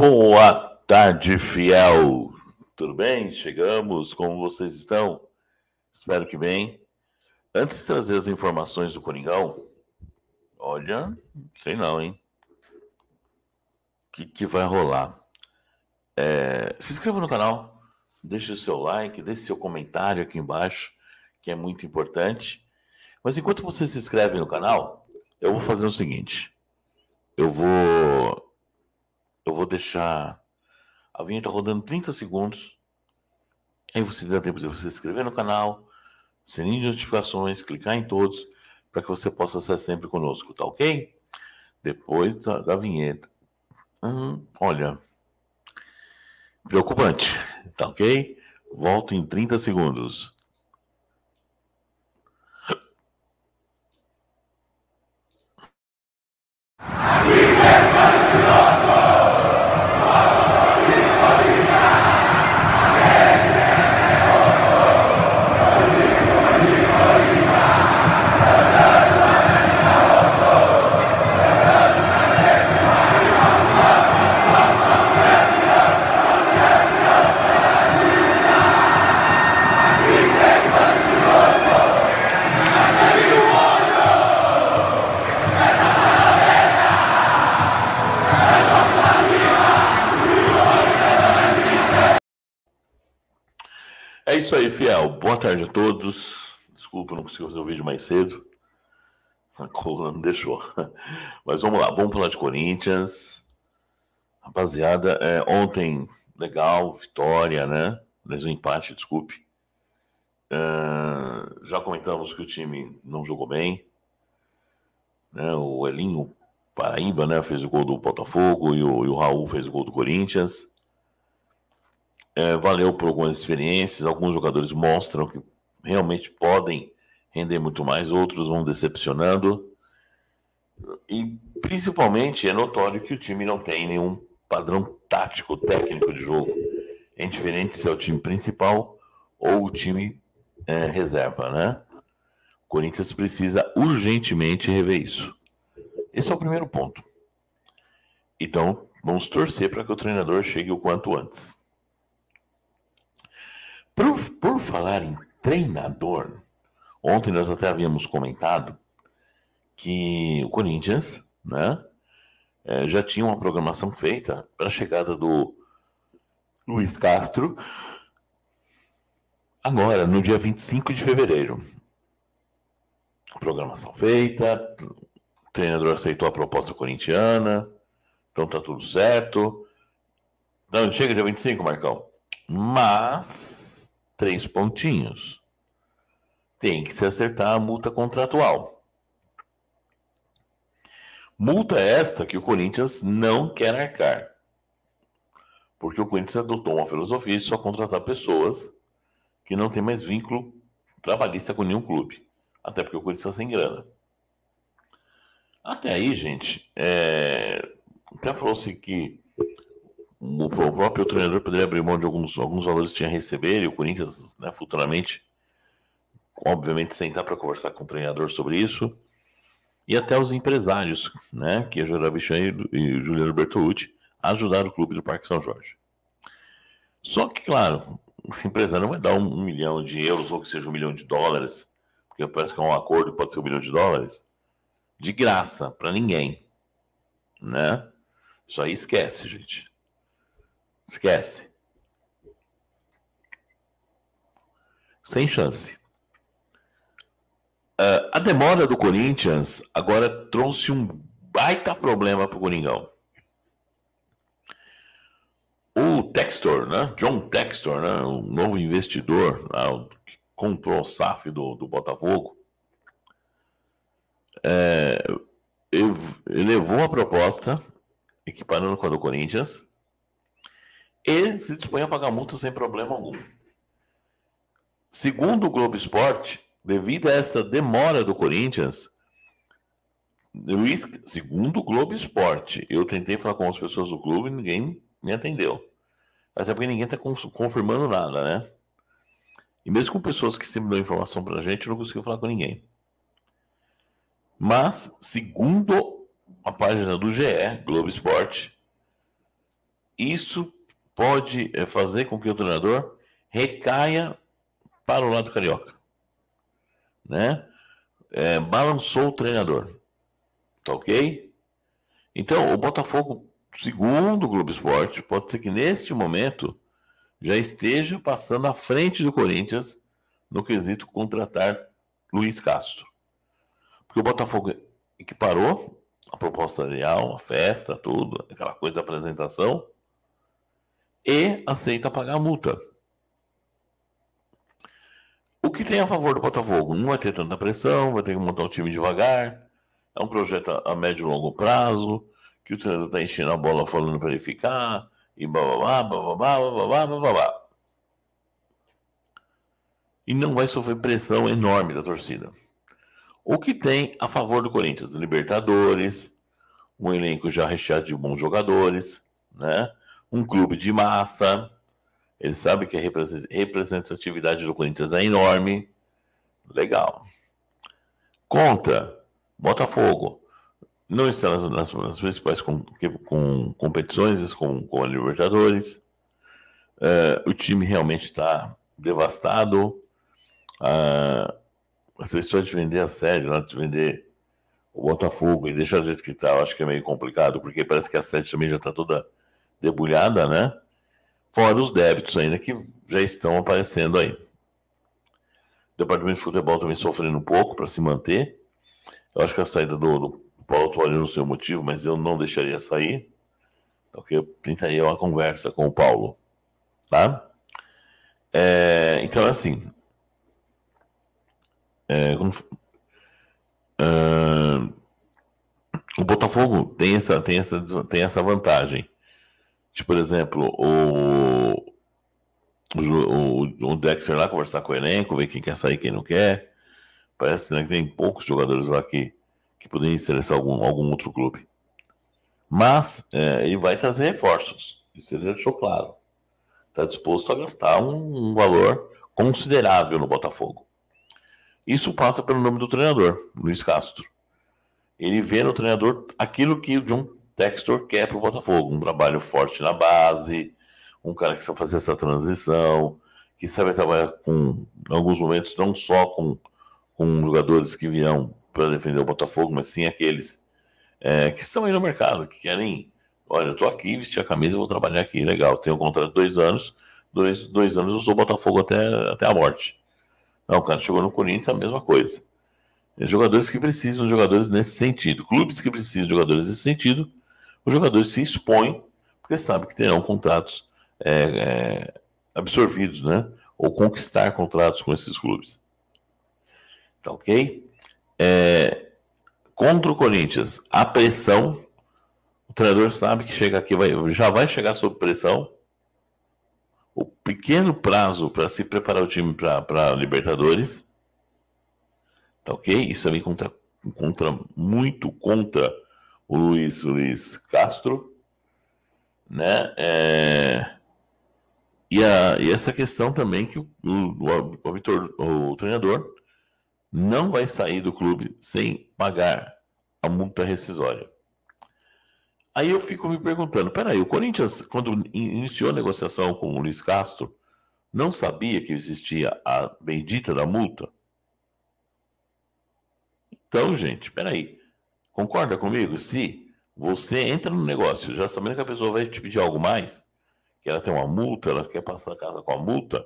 Boa tarde, fiel. Tudo bem? Chegamos. Como vocês estão? Espero que bem. Antes de trazer as informações do Coringão, olha, sei não, hein? O que, que vai rolar? É, se inscreva no canal, deixe o seu like, deixe seu comentário aqui embaixo, que é muito importante. Mas enquanto você se inscreve no canal, eu vou fazer o seguinte: eu vou vou deixar a vinheta rodando 30 segundos. Aí você dá tempo de você se inscrever no canal, sininho de notificações, clicar em todos, para que você possa estar sempre conosco, tá ok? Depois da, da vinheta. Hum, olha, preocupante, tá ok? Volto em 30 segundos. Boa tarde a todos. Desculpa, não consegui fazer o vídeo mais cedo. A coluna não deixou. Mas vamos lá, vamos falar de Corinthians. Rapaziada, é, ontem, legal, vitória, né? Mas um empate, desculpe. Uh, já comentamos que o time não jogou bem. Né? O Elinho Paraíba né? fez o gol do Botafogo e o, e o Raul fez o gol do Corinthians é, valeu por algumas experiências. Alguns jogadores mostram que realmente podem render muito mais, outros vão decepcionando. E principalmente é notório que o time não tem nenhum padrão tático, técnico de jogo. É indiferente se é o time principal ou o time é, reserva, né? O Corinthians precisa urgentemente rever isso. Esse é o primeiro ponto. Então, vamos torcer para que o treinador chegue o quanto antes. Por, por falar em treinador, ontem nós até havíamos comentado que o Corinthians né, é, já tinha uma programação feita para a chegada do Luiz Castro agora, no dia 25 de fevereiro. Programação feita, o treinador aceitou a proposta corintiana, então tá tudo certo. Então, chega dia 25, Marcão. Mas três pontinhos. Tem que se acertar a multa contratual. Multa esta que o Corinthians não quer arcar. Porque o Corinthians adotou uma filosofia de só contratar pessoas que não têm mais vínculo trabalhista com nenhum clube. Até porque o Corinthians está sem grana. Até aí, gente, é... até falou-se que o próprio treinador poderia abrir mão de alguns, alguns valores que tinha a receber, e o Corinthians, né, futuramente, obviamente, sentar para conversar com o treinador sobre isso, e até os empresários, né, que é Jorge Bichan e, e Juliano Bertolucci, ajudar o clube do Parque São Jorge. Só que, claro, o empresário não vai dar um, um milhão de euros, ou que seja um milhão de dólares, porque parece que é um acordo, pode ser um milhão de dólares, de graça, para ninguém, né? Isso aí esquece, gente. Esquece. Sem chance. Uh, a demora do Corinthians agora trouxe um baita problema para o Coringão. O Textor, né? John Textor, né? um novo investidor né? que comprou o SAF do, do Botafogo, é, elevou a proposta, equiparando com a do Corinthians, e se dispõe a pagar multa sem problema algum. Segundo o Globo Esporte, devido a essa demora do Corinthians, Luiz, segundo o Globo Esporte, eu tentei falar com as pessoas do clube e ninguém me atendeu. Até porque ninguém está confirmando nada, né? E mesmo com pessoas que sempre dão informação para a gente, eu não consegui falar com ninguém. Mas, segundo a página do GE, Globo Esporte, isso pode eh, fazer com que o treinador recaia para o lado carioca, né? É, balançou o treinador, tá ok? Então, o Botafogo, segundo o Globo Esporte, pode ser que neste momento já esteja passando à frente do Corinthians no quesito contratar Luiz Castro. Porque o Botafogo equiparou a proposta real, a festa, tudo, aquela coisa da apresentação, e aceita pagar a multa. O que tem a favor do Botafogo? Não vai ter tanta pressão, vai ter que montar o time devagar. É um projeto a médio e longo prazo, que o treinador está enchendo a bola falando para ele ficar, e babá babá babá babá E não vai sofrer pressão enorme da torcida. O que tem a favor do Corinthians? Libertadores, um elenco já recheado de bons jogadores, né? um clube de massa, ele sabe que a representatividade do Corinthians é enorme. Legal. Contra Botafogo. Não está nas, nas, nas principais com, com competições, com, com a Libertadores. Uh, o time realmente está devastado. Uh, essa história de vender a sede, né? de vender o Botafogo e deixar do jeito que está, eu acho que é meio complicado, porque parece que a sede também já está toda debulhada, né? Fora os débitos ainda que já estão aparecendo aí. O departamento de futebol também sofrendo um pouco para se manter. Eu acho que a saída do, do Paulo Torre não seu motivo, mas eu não deixaria sair. Porque então, eu tentaria uma conversa com o Paulo, tá? É, então, é assim, é, como, é, o Botafogo tem essa, tem, essa, tem essa vantagem. Tipo, por exemplo, o, o, o, o Dexter lá conversar com o elenco, ver quem quer sair quem não quer. Parece né, que tem poucos jogadores lá que, que poderiam interessar algum, algum outro clube. Mas é, ele vai trazer reforços. Isso ele já deixou claro. Está disposto a gastar um, um, valor considerável no Botafogo. Isso passa pelo nome do treinador, Luiz Castro. Ele vê no treinador aquilo que o John Textor quer para o Botafogo um trabalho forte na base, um cara que sabe fazer essa transição, que sabe trabalhar com, em alguns momentos, não só com, com jogadores que virão para defender o Botafogo, mas sim aqueles é, que estão aí no mercado, que querem, olha, eu estou aqui, vesti a camisa, vou trabalhar aqui, legal, tenho um contrato de dois anos, dois, dois anos usou o Botafogo até, até a morte. Não, o cara chegou no Corinthians, a mesma coisa. É jogadores que precisam de jogadores nesse sentido, clubes que precisam de jogadores nesse sentido, os jogadores se expõem, porque sabem que terão contratos é, é, absorvidos, né? Ou conquistar contratos com esses clubes. Tá ok? É, contra o Corinthians, a pressão. O treinador sabe que chega aqui, vai, já vai chegar sob pressão. O pequeno prazo para se preparar o time para Libertadores. Tá ok? Isso também é contra, contra muito contra o Luiz, Luiz Castro, né? É... E, a, e, essa questão também que o, o, o, o treinador não vai sair do clube sem pagar a multa rescisória. Aí eu fico me perguntando, peraí, o Corinthians, quando iniciou a negociação com o Luiz Castro, não sabia que existia a bendita da multa? Então, gente, peraí. Concorda comigo? Se você entra no negócio já sabendo que a pessoa vai te pedir algo mais, que ela tem uma multa, ela quer passar a casa com a multa,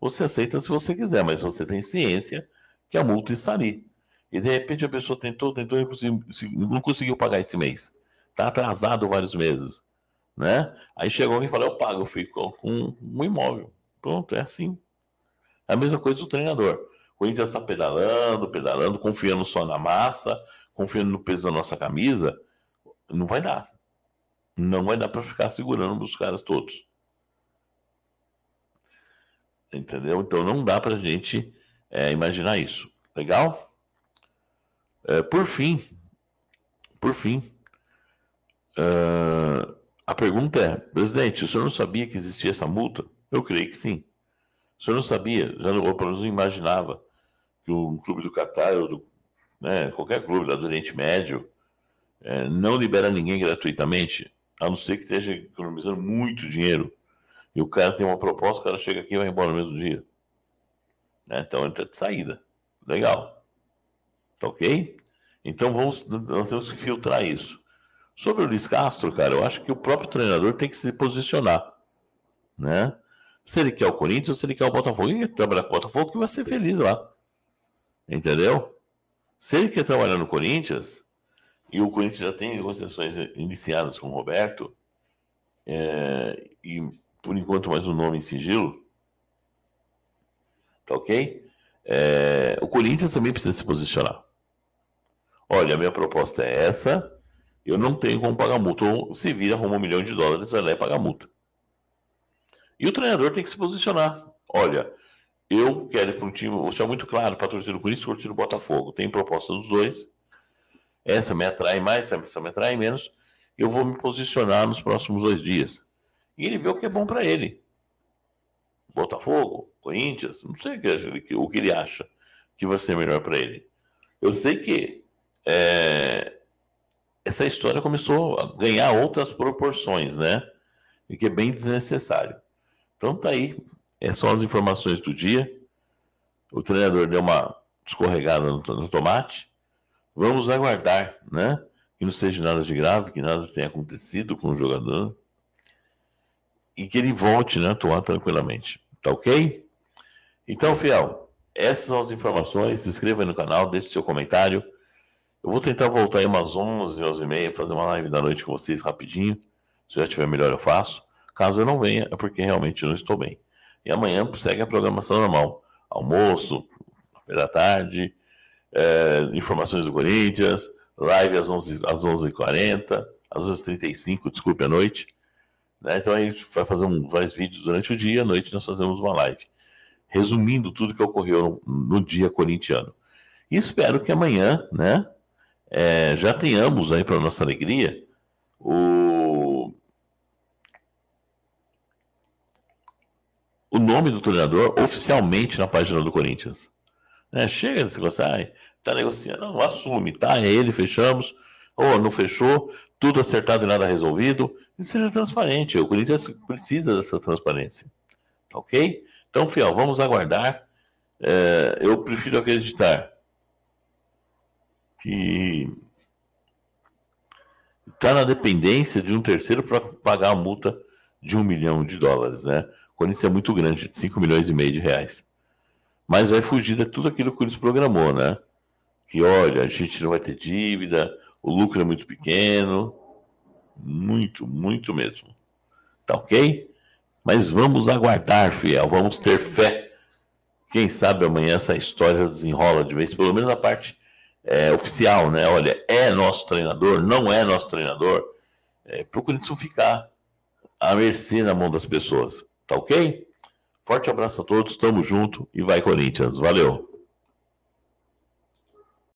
você aceita se você quiser, mas você tem ciência que a multa está ali. E de repente a pessoa tentou, tentou e não conseguiu pagar esse mês. Está atrasado vários meses. Né? Aí chegou alguém e falou: Eu pago, eu fico com um imóvel. Pronto, é assim. É a mesma coisa do treinador. O Corinthians está pedalando, pedalando, confiando só na massa, confiando no peso da nossa camisa, não vai dar. Não vai dar para ficar segurando os caras todos. Entendeu? Então não dá para a gente é, imaginar isso. Legal? É, por fim, por fim, uh, a pergunta é: presidente, o senhor não sabia que existia essa multa? Eu creio que sim. O senhor não sabia, já não, ou pelo menos não imaginava que um clube do Catar ou do, né, qualquer clube lá do Oriente Médio, é, não libera ninguém gratuitamente, a não ser que esteja economizando muito dinheiro. E o cara tem uma proposta, o cara chega aqui e vai embora no mesmo dia. Né? Então ele está de saída. Legal. Tá ok? Então vamos, nós temos que filtrar isso. Sobre o Luiz Castro, cara, eu acho que o próprio treinador tem que se posicionar. Né? Se ele quer o Corinthians ou se ele quer o Botafogo, ele quer trabalhar com o Botafogo que vai ser feliz lá. Entendeu? Se ele quer trabalhar no Corinthians, e o Corinthians já tem negociações iniciadas com o Roberto, é, e por enquanto mais um nome em sigilo, tá ok? É, o Corinthians também precisa se posicionar. Olha, a minha proposta é essa, eu não tenho como pagar multa. Ou se vira, arruma um milhão de dólares, vai lá e paga multa. E o treinador tem que se posicionar. Olha, eu quero ir para um time, isso é muito claro, para torcer do Corinthians e torcer do Botafogo. Tem proposta dos dois. Essa me atrai mais, essa me atrai menos. Eu vou me posicionar nos próximos dois dias. E ele vê o que é bom para ele. Botafogo, Corinthians, não sei o que ele acha que vai ser melhor para ele. Eu sei que é, essa história começou a ganhar outras proporções, né? E que é bem desnecessário. Então tá aí, é, são as informações do dia. O treinador deu uma escorregada no, no tomate. Vamos aguardar, né? Que não seja nada de grave, que nada tenha acontecido com o jogador e que ele volte né, a atuar tranquilamente. Tá ok? Então, fiel, essas são as informações. Se inscreva aí no canal, deixe seu comentário. Eu vou tentar voltar aí umas 11, 11 e meia, fazer uma live da noite com vocês rapidinho. Se já estiver melhor, eu faço. Caso eu não venha, é porque realmente eu não estou bem. E amanhã segue a programação normal. Almoço, café da tarde, é, informações do Corinthians, live às 11h40, às 11h35, às 11 desculpe, à noite. Né? Então a gente vai fazer um, vários vídeos durante o dia, à noite nós fazemos uma live. Resumindo tudo que ocorreu no, no dia corintiano. E espero que amanhã, né, é, já tenhamos aí para nossa alegria o o nome do treinador oficialmente na página do Corinthians. Né? Chega desse negócio, ai, tá negociando, não, assume, tá? É ele, fechamos, ou não fechou, tudo acertado e nada resolvido. E seja transparente, o Corinthians precisa dessa transparência. Tá ok? Então, fiel, vamos aguardar. É, eu prefiro acreditar que está na dependência de um terceiro para pagar a multa de um milhão de dólares, né? Corinthians é muito grande, 5 milhões e meio de reais. Mas vai fugir de tudo aquilo que o Corinthians programou, né? Que olha, a gente não vai ter dívida, o lucro é muito pequeno. Muito, muito mesmo. Tá ok? Mas vamos aguardar, fiel, vamos ter fé. Quem sabe amanhã essa história desenrola de vez, pelo menos a parte é, oficial, né? Olha, é nosso treinador, não é nosso treinador. É, Procure ficar à mercê na mão das pessoas. Tá ok? Forte abraço a todos, tamo junto e vai Corinthians. Valeu!